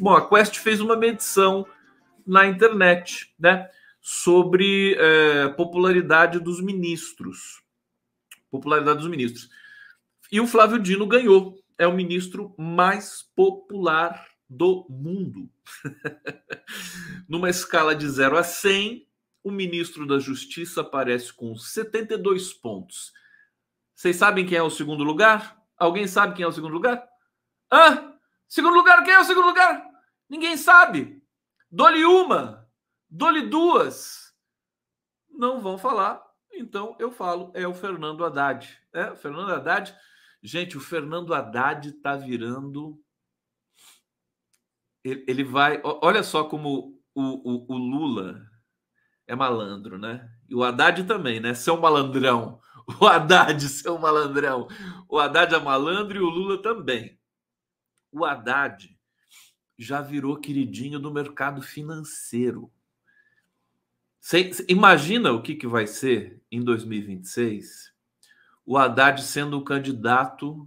Bom, a Quest fez uma medição na internet, né, sobre é, popularidade dos ministros, popularidade dos ministros. E o Flávio Dino ganhou, é o ministro mais popular do mundo. Numa escala de 0 a 100, o ministro da Justiça aparece com 72 pontos. Vocês sabem quem é o segundo lugar? Alguém sabe quem é o segundo lugar? Hã? Ah! Segundo lugar, quem é o segundo lugar? Ninguém sabe. Dole uma, dole duas. Não vão falar, então eu falo, é o Fernando Haddad. É, o Fernando Haddad. Gente, o Fernando Haddad tá virando. Ele, ele vai. Olha só como o, o, o Lula é malandro, né? E o Haddad também, né? Seu malandrão. O Haddad, seu malandrão. O Haddad é malandro e o Lula também o Haddad já virou queridinho do mercado financeiro. imagina o que, que vai ser em 2026 o Haddad sendo o candidato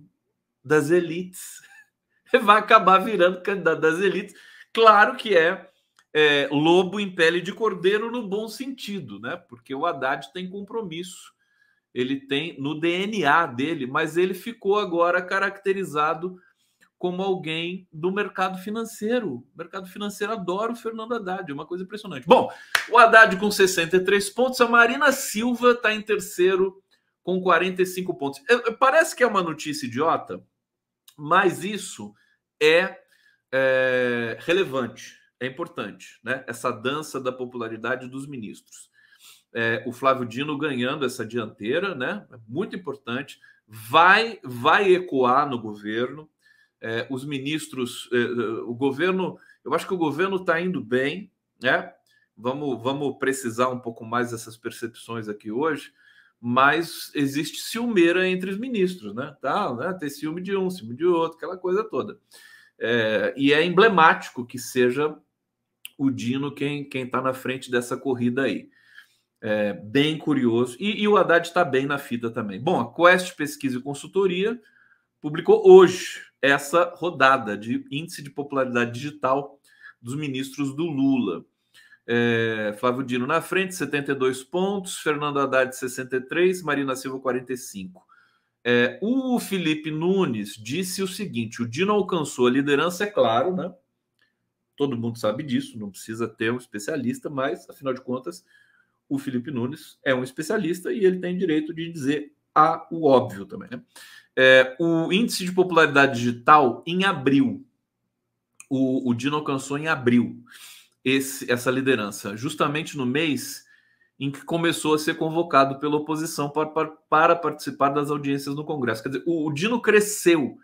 das elites. Vai acabar virando candidato das elites. Claro que é, é lobo em pele de cordeiro no bom sentido, né? Porque o Haddad tem compromisso, ele tem no DNA dele, mas ele ficou agora caracterizado como alguém do mercado financeiro. O mercado financeiro adora o Fernando Haddad, é uma coisa impressionante. Bom, o Haddad com 63 pontos, a Marina Silva está em terceiro com 45 pontos. É, é, parece que é uma notícia idiota, mas isso é, é relevante, é importante, né? Essa dança da popularidade dos ministros. É, o Flávio Dino ganhando essa dianteira, né? É muito importante. Vai, vai ecoar no governo é, os ministros, é, é, o governo, eu acho que o governo está indo bem, né? Vamos, vamos precisar um pouco mais dessas percepções aqui hoje, mas existe ciumeira entre os ministros, né? Tá, né? Tem ciúme de um, ciúme de outro, aquela coisa toda. É, e é emblemático que seja o Dino quem quem está na frente dessa corrida aí. É, bem curioso. E, e o Haddad está bem na fita também. Bom, a Quest Pesquisa e Consultoria publicou hoje essa rodada de índice de popularidade digital dos ministros do Lula. É, Flávio Dino na frente, 72 pontos, Fernando Haddad, 63, Marina Silva, 45. É, o Felipe Nunes disse o seguinte: o Dino alcançou a liderança, é claro, né? Todo mundo sabe disso, não precisa ter um especialista, mas, afinal de contas, o Felipe Nunes é um especialista e ele tem direito de dizer a, o óbvio também, né? É, o índice de popularidade digital em abril. O, o Dino alcançou em abril esse, essa liderança, justamente no mês em que começou a ser convocado pela oposição para, para, para participar das audiências no Congresso. Quer dizer, o, o Dino cresceu.